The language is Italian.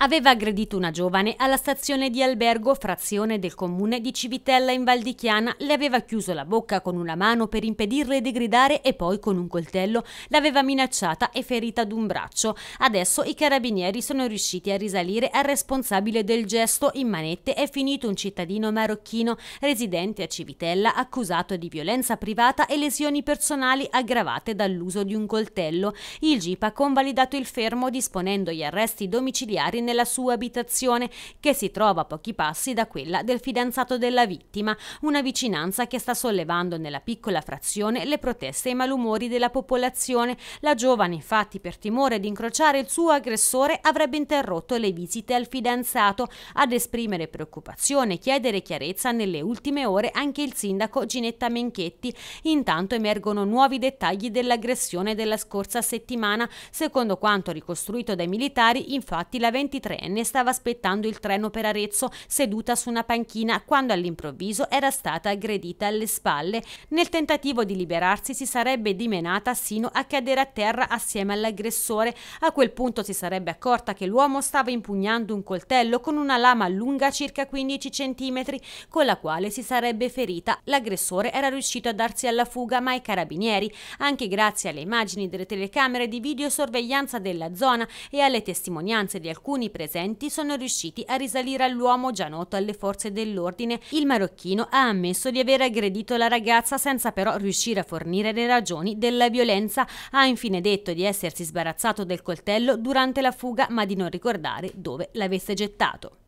aveva aggredito una giovane alla stazione di albergo frazione del comune di Civitella in Val di Chiana, le aveva chiuso la bocca con una mano per impedirle di gridare e poi con un coltello l'aveva minacciata e ferita ad un braccio. Adesso i carabinieri sono riusciti a risalire al responsabile del gesto in manette è finito un cittadino marocchino residente a Civitella accusato di violenza privata e lesioni personali aggravate dall'uso di un coltello. Il GIP ha convalidato il fermo disponendo gli arresti domiciliari nella sua abitazione, che si trova a pochi passi da quella del fidanzato della vittima, una vicinanza che sta sollevando nella piccola frazione le proteste e i malumori della popolazione. La giovane, infatti, per timore di incrociare il suo aggressore, avrebbe interrotto le visite al fidanzato. Ad esprimere preoccupazione e chiedere chiarezza nelle ultime ore anche il sindaco Ginetta Menchetti. Intanto emergono nuovi dettagli dell'aggressione della scorsa settimana. Secondo quanto ricostruito dai militari, infatti, la 20 23enne stava aspettando il treno per Arezzo seduta su una panchina quando all'improvviso era stata aggredita alle spalle. Nel tentativo di liberarsi si sarebbe dimenata sino a cadere a terra assieme all'aggressore. A quel punto si sarebbe accorta che l'uomo stava impugnando un coltello con una lama lunga circa 15 cm con la quale si sarebbe ferita. L'aggressore era riuscito a darsi alla fuga ma i carabinieri, anche grazie alle immagini delle telecamere di videosorveglianza della zona e alle testimonianze di alcuni i presenti sono riusciti a risalire all'uomo già noto alle forze dell'ordine. Il marocchino ha ammesso di aver aggredito la ragazza senza però riuscire a fornire le ragioni della violenza. Ha infine detto di essersi sbarazzato del coltello durante la fuga ma di non ricordare dove l'avesse gettato.